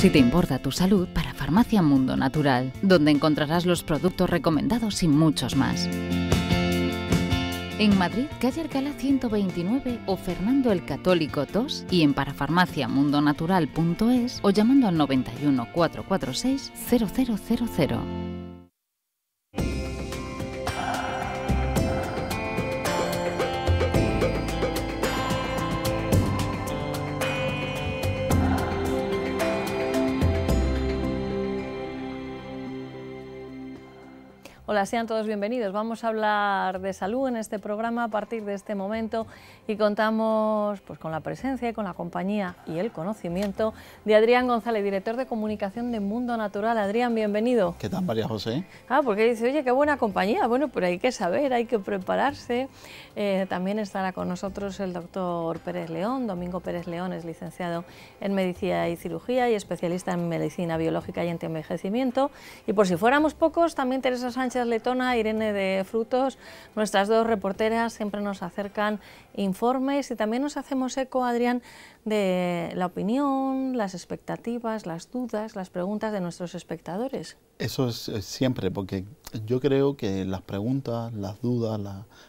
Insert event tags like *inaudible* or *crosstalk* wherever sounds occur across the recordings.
Si te importa tu salud, para Farmacia Mundo Natural, donde encontrarás los productos recomendados y muchos más. En Madrid, calle Alcalá 129 o Fernando el Católico 2 y en parafarmaciamundonatural.es o llamando al 91 446 0000. Hola, sean todos bienvenidos. Vamos a hablar de salud en este programa a partir de este momento y contamos pues, con la presencia, y con la compañía y el conocimiento de Adrián González, director de comunicación de Mundo Natural. Adrián, bienvenido. ¿Qué tal, María José? Ah, porque dice, oye, qué buena compañía. Bueno, pero hay que saber, hay que prepararse. Eh, también estará con nosotros el doctor Pérez León. Domingo Pérez León es licenciado en Medicina y Cirugía y especialista en Medicina Biológica y Antienvejecimiento. Y por si fuéramos pocos, también Teresa Sánchez Letona, Irene de Frutos, nuestras dos reporteras siempre nos acercan informes y también nos hacemos eco, Adrián, de la opinión, las expectativas, las dudas, las preguntas de nuestros espectadores. Eso es, siempre, porque yo creo que las preguntas, las dudas,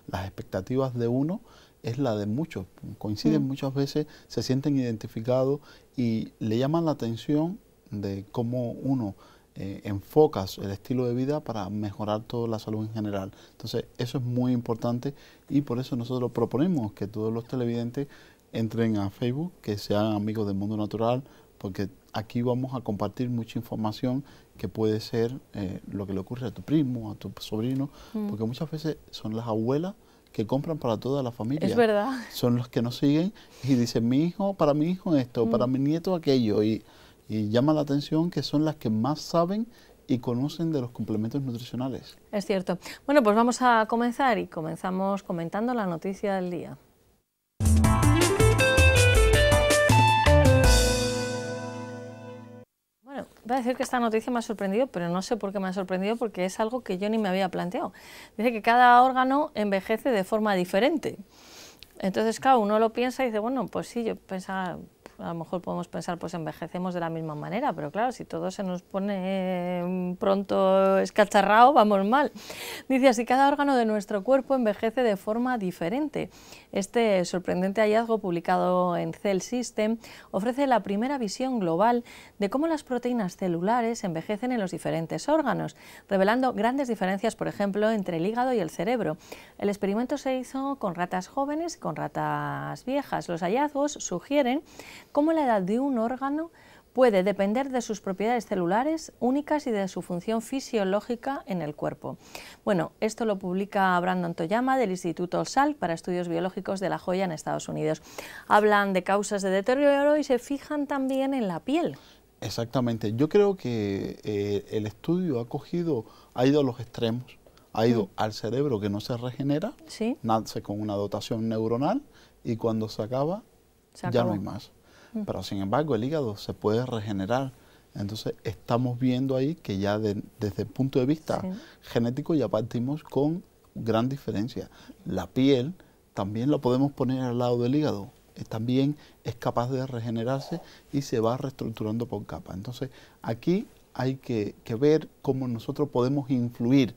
las expectativas de uno es la de muchos, coinciden mm. muchas veces, se sienten identificados y le llaman la atención de cómo uno eh, enfocas el estilo de vida para mejorar toda la salud en general. Entonces, eso es muy importante y por eso nosotros proponemos que todos los televidentes entren a Facebook, que sean amigos del mundo natural, porque aquí vamos a compartir mucha información que puede ser eh, lo que le ocurre a tu primo, a tu sobrino, mm. porque muchas veces son las abuelas que compran para toda la familia. Es verdad. Son los que nos siguen y dicen, mi hijo, para mi hijo esto, para mm. mi nieto aquello y llama la atención que son las que más saben y conocen de los complementos nutricionales. Es cierto. Bueno, pues vamos a comenzar y comenzamos comentando la noticia del día. Bueno, voy a decir que esta noticia me ha sorprendido, pero no sé por qué me ha sorprendido porque es algo que yo ni me había planteado. Dice que cada órgano envejece de forma diferente. Entonces, claro, uno lo piensa y dice, bueno, pues sí, yo pensaba, a lo mejor podemos pensar, pues envejecemos de la misma manera, pero claro, si todo se nos pone eh, pronto escacharrao, vamos mal. Dice así, cada órgano de nuestro cuerpo envejece de forma diferente. Este sorprendente hallazgo publicado en Cell System ofrece la primera visión global de cómo las proteínas celulares envejecen en los diferentes órganos, revelando grandes diferencias, por ejemplo, entre el hígado y el cerebro. El experimento se hizo con ratas jóvenes y con ratas viejas. Los hallazgos sugieren cómo la edad de un órgano puede depender de sus propiedades celulares únicas y de su función fisiológica en el cuerpo. Bueno, esto lo publica Brandon Toyama del Instituto Sal para Estudios Biológicos de La Joya en Estados Unidos. Hablan de causas de deterioro y se fijan también en la piel. Exactamente, yo creo que eh, el estudio ha cogido, ha ido a los extremos, ha ido mm. al cerebro que no se regenera, nace con una dotación neuronal y cuando se acaba ya no hay más pero sin embargo el hígado se puede regenerar. Entonces estamos viendo ahí que ya desde el punto de vista genético ya partimos con gran diferencia. La piel también la podemos poner al lado del hígado. También es capaz de regenerarse y se va reestructurando por capa. Entonces aquí hay que, ver cómo nosotros podemos influir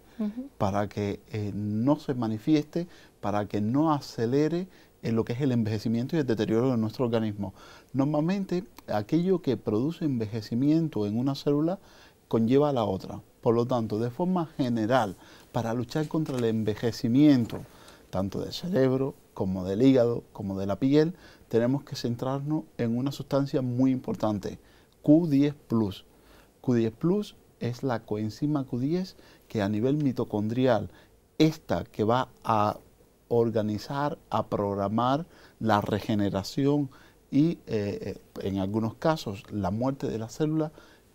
para que eh, no se manifieste, para que no acelere en lo que es el envejecimiento y el deterioro de nuestro organismo. Normalmente aquello que produce envejecimiento en una célula conlleva a la otra. Por lo tanto, de forma general, para luchar contra el envejecimiento, tanto del cerebro como del hígado, como de la piel, tenemos que centrarnos en una sustancia muy importante, Q10 Plus. Q10 Plus es la coenzima Q10 que a nivel mitocondrial, esta que va a organizar, a programar la regeneración y eh, eh, en algunos casos la muerte de las célula,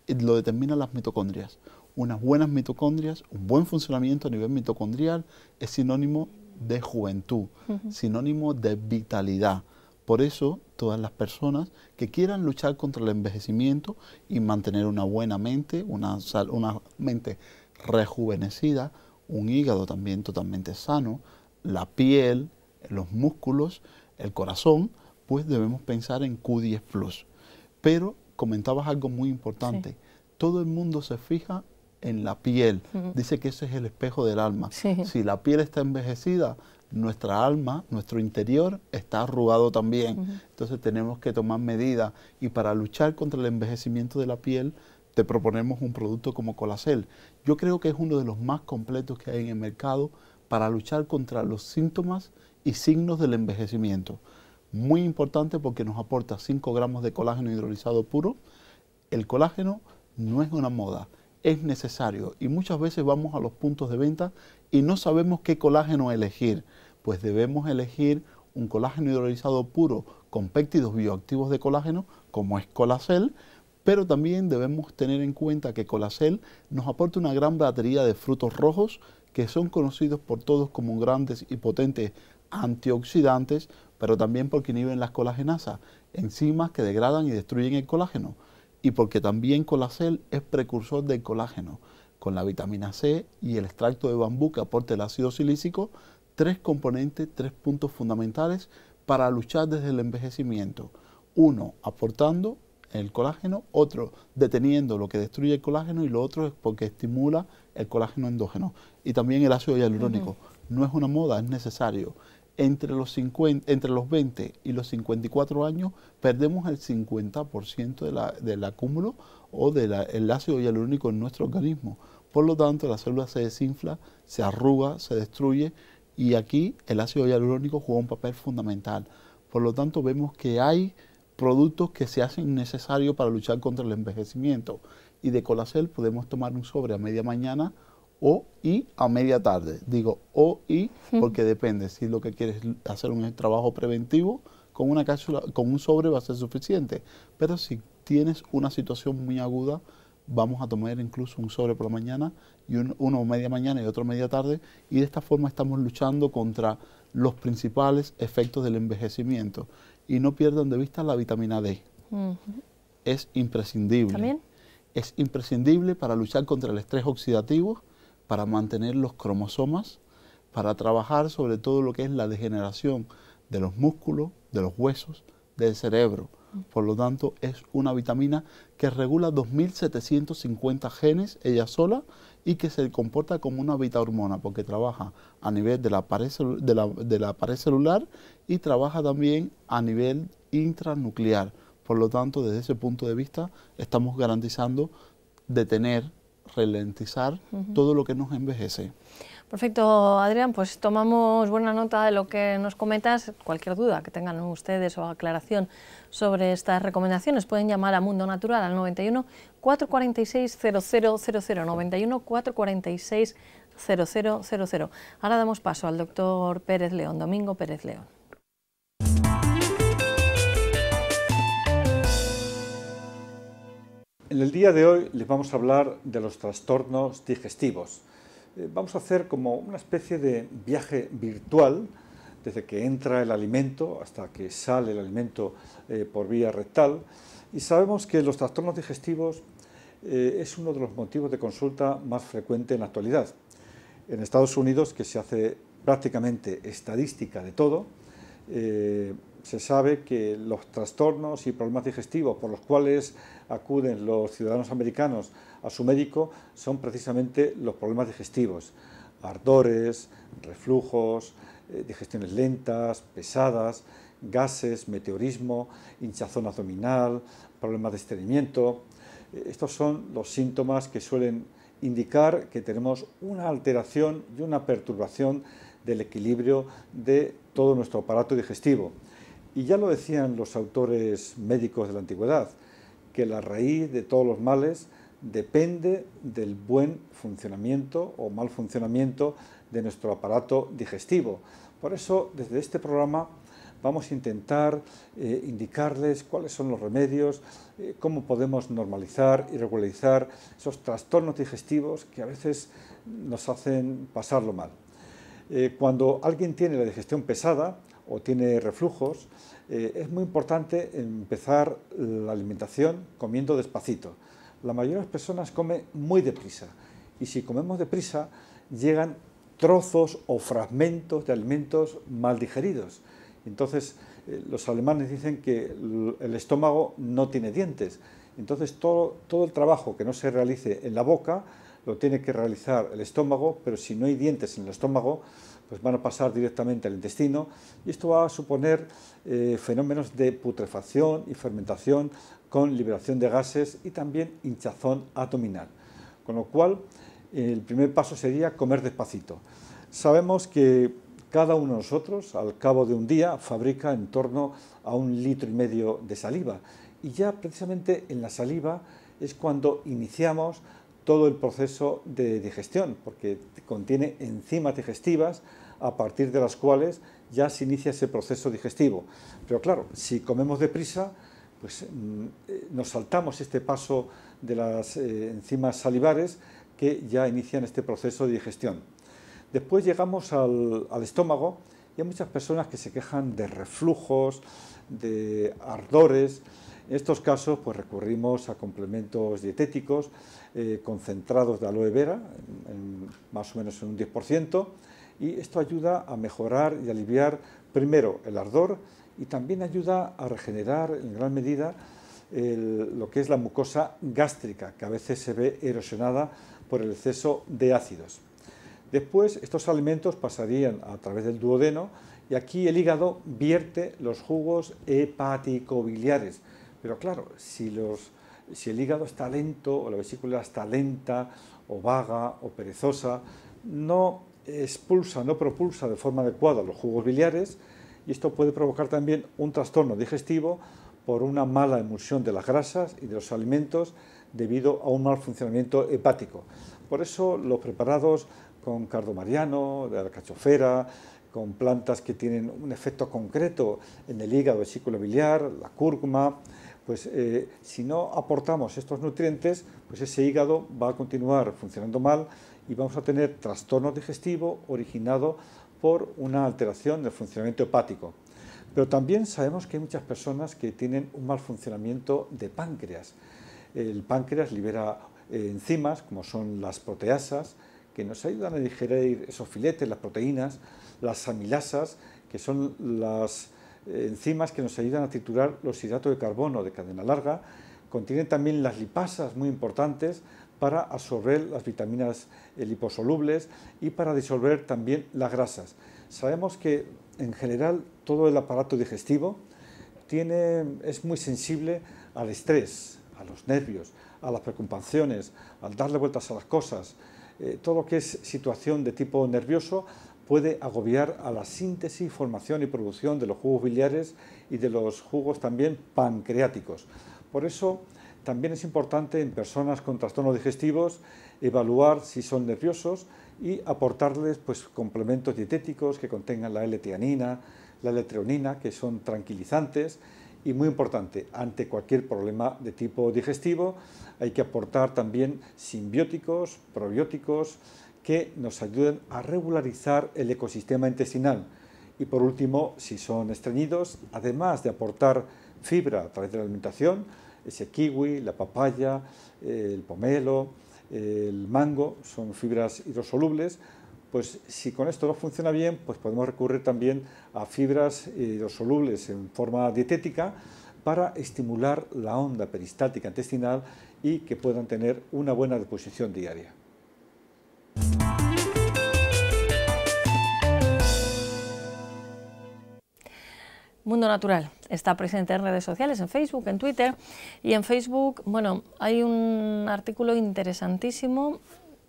lo determinan las mitocondrias. Unas buenas mitocondrias, un buen funcionamiento a nivel mitocondrial es sinónimo de juventud, sinónimo de vitalidad. Por eso todas las personas que quieran luchar contra el envejecimiento y mantener una buena mente, una mente rejuvenecida, un hígado también totalmente sano, la piel, los músculos, el corazón, pues debemos pensar en Q10 Plus. Pero comentabas algo muy importante. Todo el mundo se fija en la piel. Dice que ese es el espejo del alma. Si la piel está envejecida, nuestra alma, nuestro interior está arrugado también. Entonces tenemos que tomar medidas y para luchar contra el envejecimiento de la piel te proponemos un producto como Colacel. Yo creo que es uno de los más completos que hay en el mercado para luchar contra los síntomas y signos del envejecimiento. Muy importante porque nos aporta 5 gramos de colágeno hidrolizado puro. El colágeno no es una moda, es necesario y muchas veces vamos a los puntos de venta y no sabemos qué colágeno elegir. Pues debemos elegir un colágeno hidrolizado puro con péptidos bioactivos de colágeno como es Colacel, pero también debemos tener en cuenta que Colacel nos aporta una gran batería de frutos rojos, que son conocidos por todos como grandes y potentes antioxidantes, pero también porque inhiben las colagenasas, enzimas que degradan y destruyen el colágeno, y porque también colacel es precursor del colágeno, con la vitamina C y el extracto de bambú que aporta el ácido silícico, tres componentes, tres puntos fundamentales para luchar desde el envejecimiento. Uno, aportando el colágeno, otro deteniendo lo que destruye el colágeno y lo otro es porque estimula el colágeno endógeno. Y también el ácido hialurónico. No es una moda, es necesario. Entre los, entre los 20 y los 54 años perdemos el 50% la, del acúmulo o del ácido hialurónico en nuestro organismo. Por lo tanto, la célula se desinfla, se arruga, se destruye y aquí el ácido hialurónico juega un papel fundamental. Por lo tanto, vemos que hay productos que se hacen necesarios para luchar contra el envejecimiento. Y de colacel podemos tomar un sobre a media mañana o y a media tarde. Digo o y porque depende. Si lo que quieres hacer un trabajo preventivo, con una cápsula, con un sobre va a ser suficiente. Pero si tienes una situación muy aguda, vamos a tomar incluso un sobre por la mañana y uno uno media mañana y otro media tarde. Y de esta forma estamos luchando contra los principales efectos del envejecimiento y no pierdan de vista la vitamina D. Es imprescindible. ¿También? Es imprescindible para luchar contra el estrés oxidativo, para mantener los cromosomas, para trabajar sobre todo lo que es la degeneración de los músculos, de los huesos, del cerebro. Por lo tanto, es una vitamina que regula 2.750 genes ella sola y que se comporta como una hormona, porque trabaja a nivel de la pared, de la, pared celular y trabaja también a nivel intranuclear. Por lo tanto, desde ese punto de vista, estamos garantizando detener, ralentizar todo lo que nos envejece. Perfecto, Adrián. Pues tomamos buena nota de lo que nos comentas. Cualquier duda que tengan ustedes o aclaración sobre estas recomendaciones pueden llamar a Mundo Natural al 91 446 0000 91 446 0000. Ahora damos paso al doctor Pérez León, Domingo Pérez León. En el día de hoy les vamos a hablar de los trastornos digestivos eh, vamos a hacer como una especie de viaje virtual desde que entra el alimento hasta que sale el alimento eh, por vía rectal. Y sabemos que los trastornos digestivos eh, es uno de los motivos de consulta más frecuente en la actualidad. En Estados Unidos, que se hace prácticamente estadística de todo, se sabe que los trastornos y problemas digestivos por los cuales acuden los ciudadanos americanos a su médico son precisamente los problemas digestivos, ardores, reflujos, eh, digestiones lentas, pesadas, gases, meteorismo, hinchazón abdominal, problemas de estreñimiento. Eh, estos son los síntomas que suelen indicar que tenemos una alteración y una perturbación del equilibrio de todo nuestro aparato digestivo. Y ya lo decían los autores médicos de la antigüedad, que la raíz de todos los males depende del buen funcionamiento o mal funcionamiento de nuestro aparato digestivo. Por eso, desde este programa vamos a intentar eh, indicarles cuáles son los remedios, eh, cómo podemos normalizar y regularizar esos trastornos digestivos que a veces nos hacen pasarlo mal. Eh, cuando alguien tiene la digestión pesada, o tiene reflujos, eh, es muy importante empezar la alimentación comiendo despacito. La mayoría de las personas come muy deprisa y si comemos deprisa llegan trozos o fragmentos de alimentos mal digeridos. Entonces eh, los alemanes dicen que el estómago no tiene dientes. Entonces todo, todo el trabajo que no se realice en la boca lo tiene que realizar el estómago, pero si no hay dientes en el estómago, pues van a pasar directamente al intestino y esto va a suponer eh, fenómenos de putrefacción y fermentación con liberación de gases y también hinchazón abdominal. Con lo cual, el primer paso sería comer despacito. Sabemos que cada uno de nosotros, al cabo de un día, fabrica en torno a un litro y medio de saliva. Y ya precisamente en la saliva es cuando iniciamos todo el proceso de digestión, porque contiene enzimas digestivas a partir de las cuales ya se inicia ese proceso digestivo. Pero claro, si comemos deprisa, pues mm, nos saltamos este paso de las eh, enzimas salivares que ya inician este proceso de digestión. Después llegamos al, al estómago y hay muchas personas que se quejan de reflujos, de ardores, en estos casos pues recurrimos a complementos dietéticos eh, concentrados de aloe vera, más o menos en un 10%, y esto ayuda a mejorar y aliviar primero el ardor y también ayuda a regenerar en gran medida lo que es la mucosa gástrica, que a veces se ve erosionada por el exceso de ácidos. Después, estos alimentos pasarían a través del duodeno y aquí el hígado vierte los jugos hepático-biliares, pero claro, si, el hígado está lento o la vesícula está lenta o vaga o perezosa, no expulsa, no propulsa de forma adecuada los jugos biliares y esto puede provocar también un trastorno digestivo por una mala emulsión de las grasas y de los alimentos debido a un mal funcionamiento hepático. Por eso los preparados con cardomariano, de alcachofera, con plantas que tienen un efecto concreto en el hígado, vesícula biliar, la cúrcuma, pues eh, si no aportamos estos nutrientes, pues ese hígado va a continuar funcionando mal y vamos a tener trastorno digestivo originado por una alteración del funcionamiento hepático. Pero también sabemos que hay muchas personas que tienen un mal funcionamiento de páncreas. El páncreas libera eh, enzimas, como son las proteasas, que nos ayudan a digerir esos filetes, las proteínas, las amilasas, que son las enzimas que nos ayudan a triturar los hidratos de carbono de cadena larga, contienen también las lipasas muy importantes para absorber las vitaminas eh, liposolubles y para disolver también las grasas. Sabemos que en general todo el aparato digestivo tiene, es muy sensible al estrés, a los nervios, a las preocupaciones, al darle vueltas a las cosas, eh, todo lo que es situación de tipo nervioso puede agobiar a la síntesis, formación y producción de los jugos biliares y de los jugos también pancreáticos. Por eso también es importante en personas con trastornos digestivos evaluar si son nerviosos y aportarles pues, complementos dietéticos que contengan la l teanina la L-treonina, que son tranquilizantes. Y muy importante, ante cualquier problema de tipo digestivo hay que aportar también simbióticos, probióticos, que nos ayuden a regularizar el ecosistema intestinal. Y por último, si son estreñidos, además de aportar fibra a través de la alimentación, ese kiwi, la papaya, el pomelo, el mango, son fibras hidrosolubles, pues si con esto no funciona bien, pues podemos recurrir también a fibras hidrosolubles en forma dietética para estimular la onda peristáltica intestinal y que puedan tener una buena deposición diaria. Mundo Natural está presente en redes sociales, en Facebook, en Twitter. Y en Facebook, bueno, hay un artículo interesantísimo.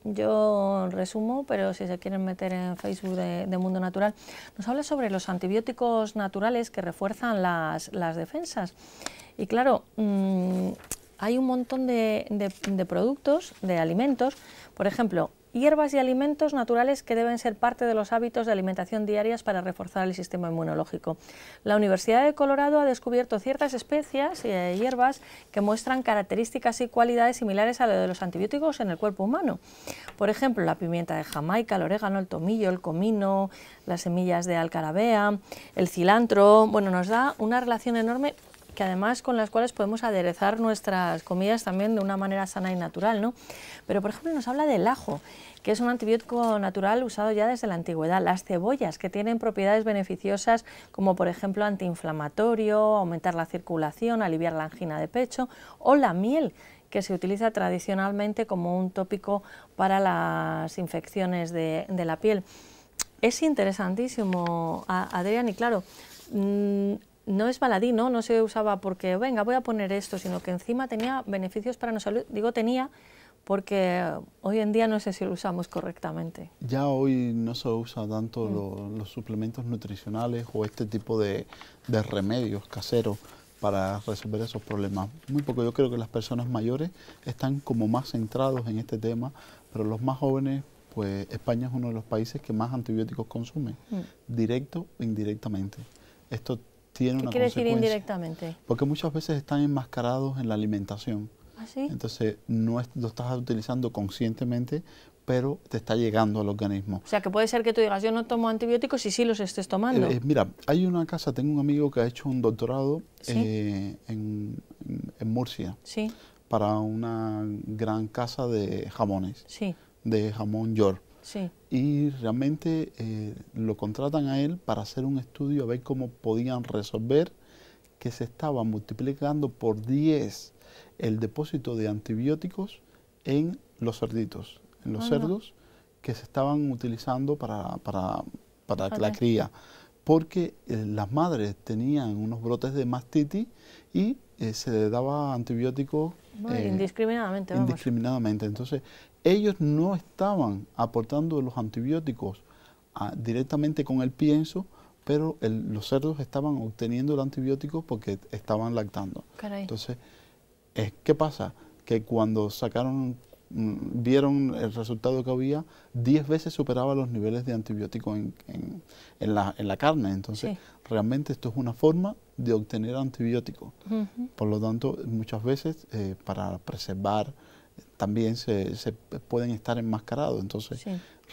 Yo resumo, pero si se quieren meter en Facebook de, Mundo Natural, nos habla sobre los antibióticos naturales que refuerzan las, defensas. Y claro, mm, hay un montón de productos, de alimentos. Por ejemplo, hierbas y alimentos naturales que deben ser parte de los hábitos de alimentación diarias para reforzar el sistema inmunológico. La Universidad de Colorado ha descubierto ciertas especies y eh, hierbas que muestran características y cualidades similares a las de los antibióticos en el cuerpo humano. Por ejemplo, la pimienta de Jamaica, el orégano, el tomillo, el comino, las semillas de alcarabea, el cilantro, bueno, nos da una relación enorme que además con las cuales podemos aderezar nuestras comidas también de una manera sana y natural, Pero por ejemplo nos habla del ajo, que es un antibiótico natural usado ya desde la antigüedad, las cebollas que tienen propiedades beneficiosas como por ejemplo antiinflamatorio, aumentar la circulación, aliviar la angina de pecho o la miel que se utiliza tradicionalmente como un tópico para las infecciones de, la piel. Es interesantísimo, Adrián, y claro, mm, no es baladí, ¿no? se usaba porque, venga, voy a poner esto, sino que encima tenía beneficios para nuestra salud. Digo tenía porque hoy en día no sé si lo usamos correctamente. Ya hoy no se usa tanto mm. los suplementos nutricionales o este tipo de, remedios caseros para resolver esos problemas. Muy poco, yo creo que las personas mayores están como más centrados en este tema, pero los más jóvenes, pues España es uno de los países que más antibióticos consume, mm. directo o indirectamente. Esto ¿Qué quiere decir indirectamente? Porque muchas veces están enmascarados en la alimentación. ¿Ah, Entonces, no lo estás utilizando conscientemente, pero te está llegando al organismo. O sea, que puede ser que tú digas, yo no tomo antibióticos y sí los estés tomando. Eh, eh, mira, hay una casa, tengo un amigo que ha hecho un doctorado eh, en, Murcia. Sí. Para una gran casa de jamones. Sí. De jamón york. Y realmente eh, lo contratan a él para hacer un estudio a ver cómo podían resolver que se estaba multiplicando por 10 el depósito de antibióticos en los cerditos, en los ah, cerdos que se estaban utilizando para, la cría. Porque eh, las madres tenían unos brotes de mastitis y eh, se le daba antibióticos indiscriminadamente. Indiscriminadamente. Entonces, ellos no estaban aportando los antibióticos ah, directamente con el pienso, pero los cerdos estaban obteniendo el antibiótico porque estaban lactando. Entonces, ¿qué pasa? Que cuando sacaron, mm, vieron el resultado que había, 10 veces superaba los niveles de antibiótico en, la, carne. Entonces, realmente esto es una forma de obtener antibiótico. Por lo tanto, muchas veces eh, para preservar también se, pueden estar enmascarados. Entonces,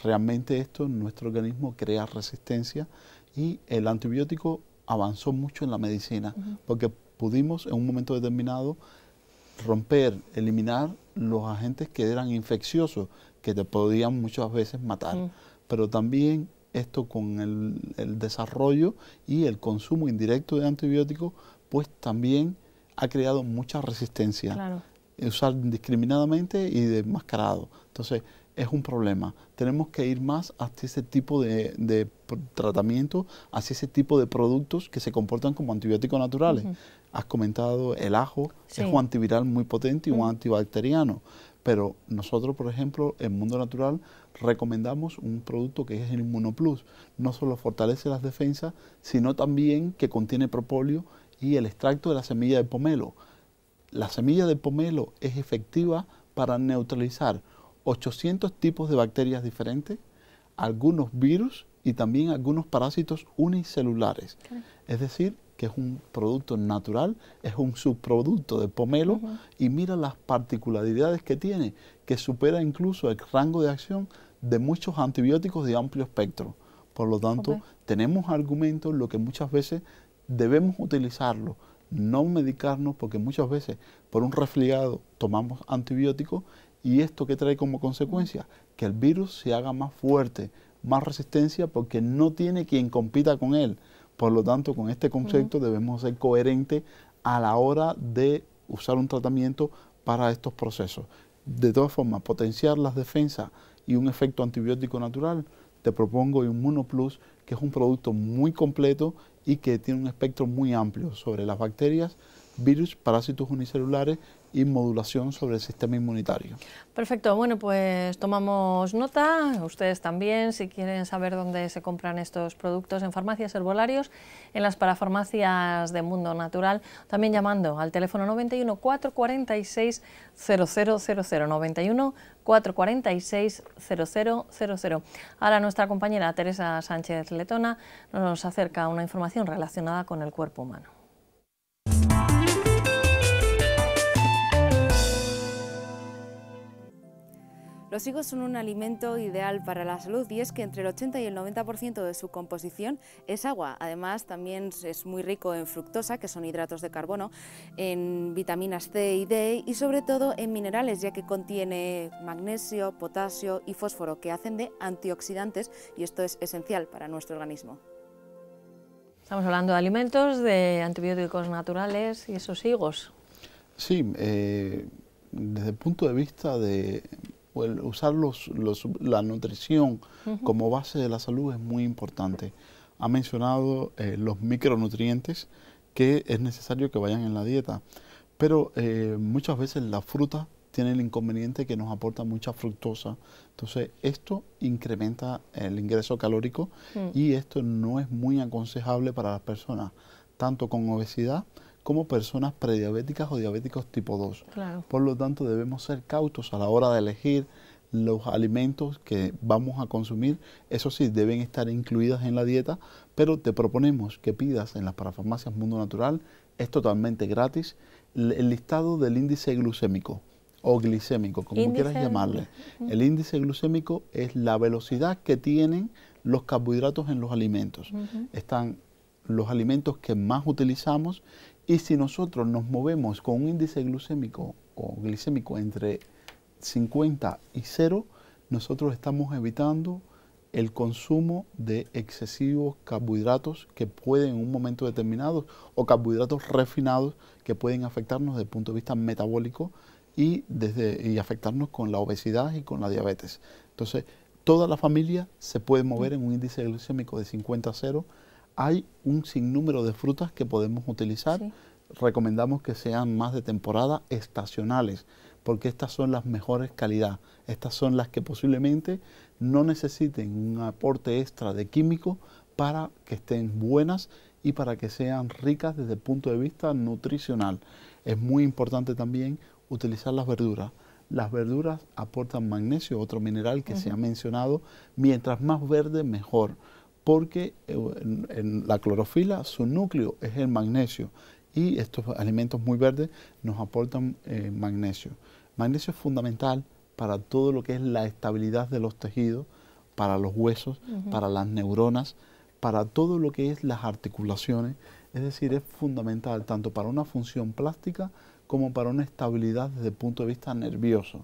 realmente esto, nuestro organismo crea resistencia y el antibiótico avanzó mucho en la medicina, porque pudimos en un momento determinado romper, eliminar los agentes que eran infecciosos, que te podían muchas veces matar. Pero también esto con el, el, desarrollo y el consumo indirecto de antibióticos, pues también ha creado mucha resistencia. Claro usar indiscriminadamente y desmascarado... Entonces, es un problema. Tenemos que ir más hacia ese tipo de, de tratamiento, hacia ese tipo de productos que se comportan como antibióticos naturales. Has comentado el ajo, es un antiviral muy potente y un antibacteriano. Pero nosotros, por ejemplo, en Mundo Natural recomendamos un producto que es el Inmunoplus. No solo fortalece las defensas, sino también que contiene propóleo y el extracto de la semilla de pomelo la semilla de pomelo es efectiva para neutralizar 800 tipos de bacterias diferentes, algunos virus y también algunos parásitos unicelulares. Es decir, que es un producto natural, es un subproducto de pomelo y mira las particularidades que tiene, que supera incluso el rango de acción de muchos antibióticos de amplio espectro. Por lo tanto, tenemos argumentos lo que muchas veces debemos utilizarlo no medicarnos porque muchas veces por un resfriado tomamos antibióticos y esto que trae como consecuencia que el virus se haga más fuerte, más resistencia porque no tiene quien compita con él. Por lo tanto, con este concepto debemos ser coherentes a la hora de usar un tratamiento para estos procesos. De todas formas, potenciar las defensas y un efecto antibiótico natural te propongo Inmuno Plus, que es un producto muy completo y que tiene un espectro muy amplio sobre las bacterias, virus, parásitos unicelulares y modulación sobre el sistema inmunitario. Perfecto, bueno, pues tomamos nota, ustedes también, si quieren saber dónde se compran estos productos en farmacias herbolarios, en las parafarmacias de Mundo Natural, también llamando al teléfono 91 446 0000, 91 446 0000. Ahora nuestra compañera Teresa Sánchez Letona nos acerca una información relacionada con el cuerpo humano. Los higos son un alimento ideal para la salud y es que entre el 80 y el 90% de su composición es agua. Además, también es muy rico en fructosa, que son hidratos de carbono, en vitaminas C y D y sobre todo en minerales, ya que contiene magnesio, potasio y fósforo, que hacen de antioxidantes y esto es esencial para nuestro organismo. Estamos hablando de alimentos, de antibióticos naturales y esos higos. Sí, eh, desde el punto de vista de usar la nutrición como base de la salud es muy importante. Ha mencionado eh, los micronutrientes que es necesario que vayan en la dieta, pero eh, muchas veces la fruta tiene el inconveniente que nos aporta mucha fructosa. Entonces, esto incrementa el ingreso calórico mm. y esto no es muy aconsejable para las personas, tanto con obesidad, como personas prediabéticas o diabéticos tipo 2. Por lo tanto, debemos ser cautos a la hora de elegir los alimentos que vamos a consumir, eso sí, deben estar incluidas en la dieta, pero te proponemos que pidas en las parafarmacias Mundo Natural, es totalmente gratis, el listado del índice glucémico o glicémico, como quieras llamarle. El índice glucémico es la velocidad que tienen los carbohidratos en los alimentos. Están los alimentos que más utilizamos y si nosotros nos movemos con un índice glucémico o glicémico entre 50 y 0, nosotros estamos evitando el consumo de excesivos carbohidratos que pueden en un momento determinado o carbohidratos refinados que pueden afectarnos desde el punto de vista metabólico y, desde, y afectarnos con la obesidad y con la diabetes. Entonces, toda la familia se puede mover en un índice glucémico de 50 a 0 hay un sinnúmero de frutas que podemos utilizar. Recomendamos que sean más de temporada estacionales, porque estas son las mejores calidad. Estas son las que posiblemente no necesiten un aporte extra de químico para que estén buenas y para que sean ricas desde el punto de vista nutricional. Es muy importante también utilizar las verduras. Las verduras aportan magnesio, otro mineral que se ha mencionado. Mientras más verde, mejor porque eh, en, la clorofila, su núcleo es el magnesio y estos alimentos muy verdes nos aportan eh, magnesio. Magnesio es fundamental para todo lo que es la estabilidad de los tejidos, para los huesos, para las neuronas, para todo lo que es las articulaciones. Es decir, es fundamental tanto para una función plástica como para una estabilidad desde el punto de vista nervioso.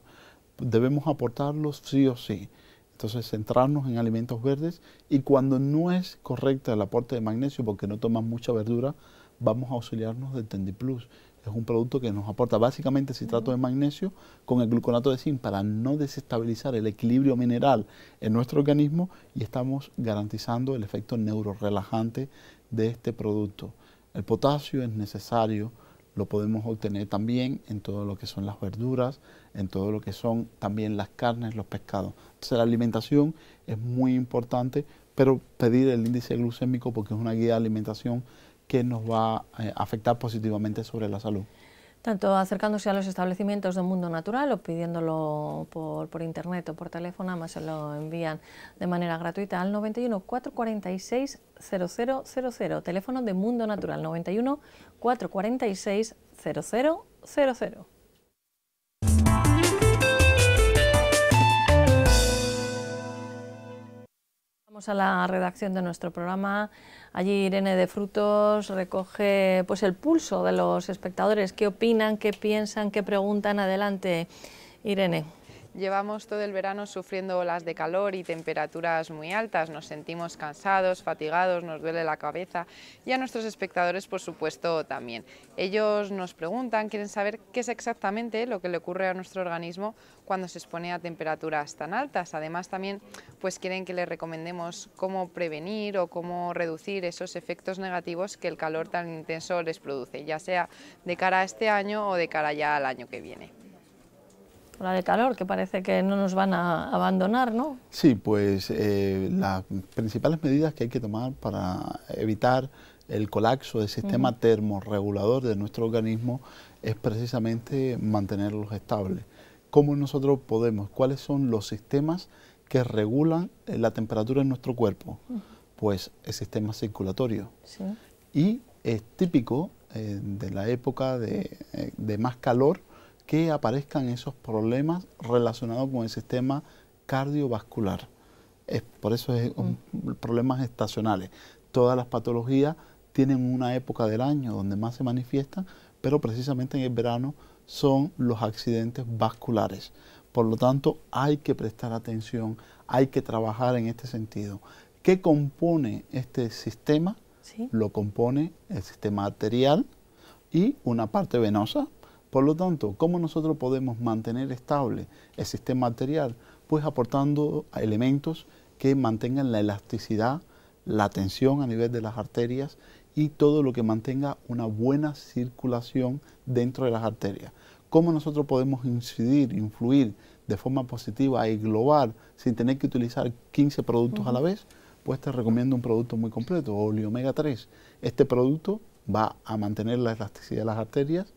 Debemos aportarlos sí o sí. Entonces, centrarnos en alimentos verdes y cuando no es correcta el aporte de magnesio, porque no tomas mucha verdura, vamos a auxiliarnos del Plus. Es un producto que nos aporta básicamente citrato de magnesio con el gluconato de zinc para no desestabilizar el equilibrio mineral en nuestro organismo y estamos garantizando el efecto neurorelajante de este producto. El potasio es necesario lo podemos obtener también en todo lo que son las verduras, en todo lo que son también las carnes, los pescados. Entonces la alimentación es muy importante, pero pedir el índice glucémico porque es una guía de alimentación que nos va eh, a afectar positivamente sobre la salud tanto acercándose a los establecimientos de Mundo Natural o pidiéndolo por, por internet o por teléfono, además se lo envían de manera gratuita al 91 446 0000, teléfono de Mundo Natural 91 446 0000. Vamos a la redacción de nuestro programa. Allí Irene de Frutos recoge pues, el pulso de los espectadores. ¿Qué opinan? ¿Qué piensan? ¿Qué preguntan? Adelante, Irene. Llevamos todo el verano sufriendo olas de calor y temperaturas muy altas, nos sentimos cansados, fatigados, nos duele la cabeza y a nuestros espectadores por supuesto también. Ellos nos preguntan, quieren saber qué es exactamente lo que le ocurre a nuestro organismo cuando se expone a temperaturas tan altas. Además también pues quieren que les recomendemos cómo prevenir o cómo reducir esos efectos negativos que el calor tan intenso les produce, ya sea de cara a este año o de cara ya al año que viene la de calor, que parece que no nos van a abandonar, ¿no? Sí, pues eh, las principales medidas que hay que tomar para evitar el colapso del sistema termorregulador de nuestro organismo es precisamente mantenerlos estables. ¿Cómo nosotros podemos? ¿Cuáles son los sistemas que regulan eh, la temperatura en nuestro cuerpo? Pues el sistema circulatorio. Y es típico eh, de la época de más calor, que aparezcan esos problemas relacionados con el sistema cardiovascular. Es, por eso es problemas estacionales. Todas las patologías tienen una época del año donde más se manifiestan, pero precisamente en el verano son los accidentes vasculares. Por lo tanto, hay que prestar atención, hay que trabajar en este sentido. ¿Qué compone este sistema? Lo compone el sistema arterial y una parte venosa, por lo tanto, ¿cómo nosotros podemos mantener estable el sistema arterial? Pues aportando elementos que mantengan la elasticidad, la tensión a nivel de las arterias y todo lo que mantenga una buena circulación dentro de las arterias. ¿Cómo nosotros podemos incidir, influir de forma positiva y global sin tener que utilizar 15 productos a la vez? Pues te recomiendo un producto muy completo, Oleomega 3. Este producto va a mantener la elasticidad de las arterias,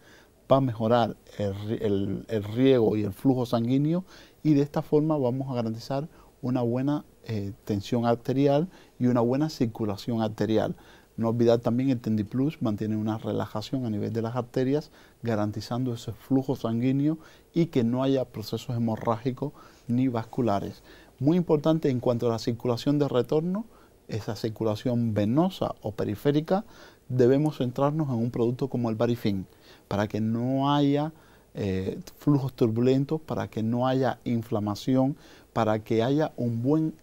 va a mejorar el, riego y el flujo sanguíneo y de esta forma vamos a garantizar una buena eh, tensión arterial y una buena circulación arterial. No olvidar también el Tendiplus mantiene una relajación a nivel de las arterias, garantizando ese flujo sanguíneo y que no haya procesos hemorrágicos ni vasculares. Muy importante en cuanto a la circulación de retorno, esa circulación venosa o periférica, debemos centrarnos en un producto como el Barifin para que no haya eh, flujos turbulentos, para que no haya inflamación, para que haya un buen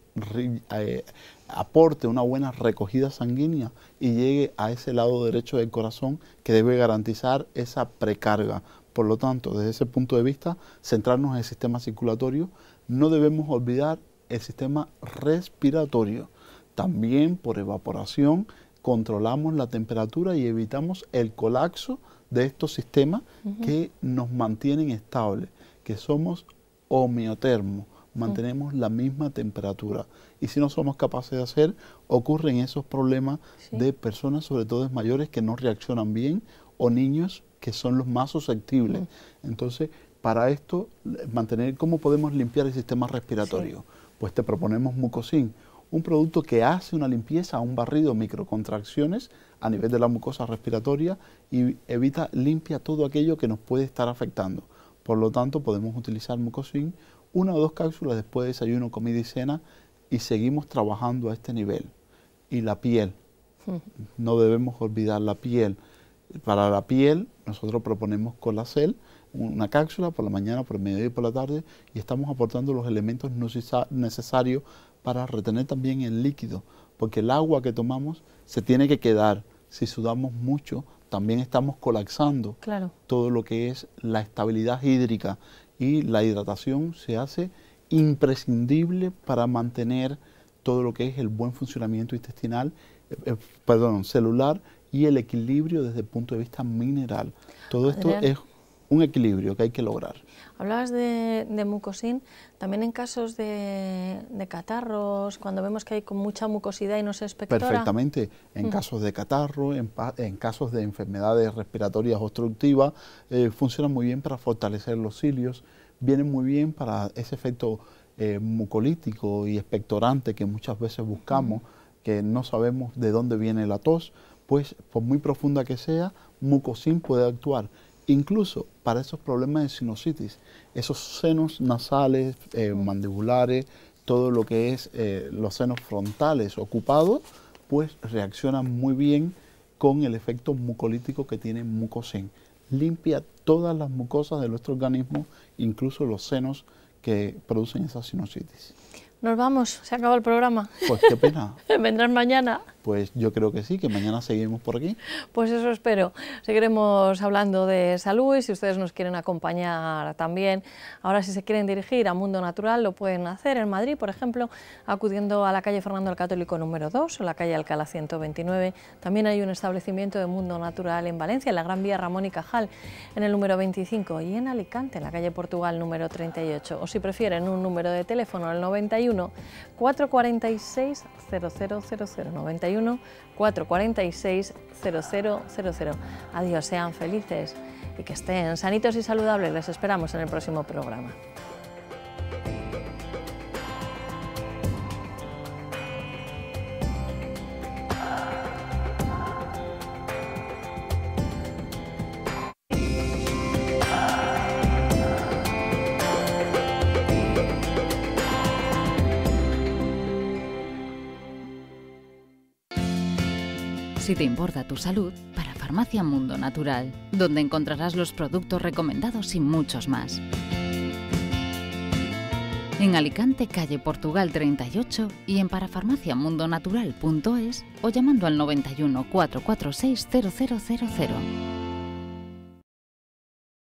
eh, aporte, una buena recogida sanguínea y llegue a ese lado derecho del corazón que debe garantizar esa precarga. Por lo tanto, desde ese punto de vista, centrarnos en el sistema circulatorio, no debemos olvidar el sistema respiratorio. También por evaporación controlamos la temperatura y evitamos el colapso de estos sistemas que nos mantienen estables, que somos homeotermos, mantenemos la misma temperatura. Y si no somos capaces de hacer, ocurren esos problemas de personas, sobre todo mayores, que no reaccionan bien o niños que son los más susceptibles. Entonces, para esto, mantener cómo podemos limpiar el sistema respiratorio. Pues te proponemos Mucosin, un producto que hace una limpieza, un barrido, microcontracciones a nivel de la mucosa respiratoria y evita, limpia todo aquello que nos puede estar afectando. Por lo tanto, podemos utilizar mucosin una o dos cápsulas después de desayuno, comida y cena y seguimos trabajando a este nivel. Y la piel, no debemos olvidar la piel. Para la piel, nosotros proponemos colacel, una cápsula por la mañana, por el mediodía y por la tarde, y estamos aportando los elementos necesarios para retener también el líquido, porque el agua que tomamos se tiene que quedar si sudamos mucho, también estamos colapsando todo lo que es la estabilidad hídrica y la hidratación se hace imprescindible para mantener todo lo que es el buen funcionamiento intestinal, eh, eh, perdón, celular y el equilibrio desde el punto de vista mineral. Todo esto es un equilibrio que hay que lograr. Hablabas de, mucosín... también en casos de, catarros, cuando vemos que hay con mucha mucosidad y no se expectora. Perfectamente, en casos de catarro, en, en, casos de enfermedades respiratorias obstructivas, eh, funciona muy bien para fortalecer los cilios, viene muy bien para ese efecto eh, mucolítico y expectorante que muchas veces buscamos, que no sabemos de dónde viene la tos, pues por muy profunda que sea, ...mucosín puede actuar Incluso para esos problemas de sinusitis, esos senos nasales, eh, mandibulares, todo lo que es eh, los senos frontales ocupados, pues reaccionan muy bien con el efecto mucolítico que tiene mucosin. Limpia todas las mucosas de nuestro organismo, incluso los senos que producen esa sinusitis. Nos vamos, se acabó el programa. Pues qué pena. *laughs* ¿Vendrán mañana? Pues yo creo que sí, que mañana seguimos por aquí. Pues eso espero. Seguiremos hablando de salud y si ustedes nos quieren acompañar también. Ahora si se quieren dirigir a Mundo Natural lo pueden hacer en Madrid, por ejemplo, acudiendo a la calle Fernando el Católico número 2 o la calle Alcalá 129. También hay un establecimiento de Mundo Natural en Valencia, en la Gran Vía Ramón y Cajal, en el número 25 y en Alicante, en la calle Portugal número 38. O si prefieren un número de teléfono, el 91 446 000 91 446 000. Adiós, sean felices y que estén sanitos y saludables. Les esperamos en el próximo programa. Si te importa tu salud, para Farmacia Mundo Natural, donde encontrarás los productos recomendados y muchos más. En Alicante, calle Portugal 38 y en parafarmaciamundonatural.es o llamando al 91 446 0000.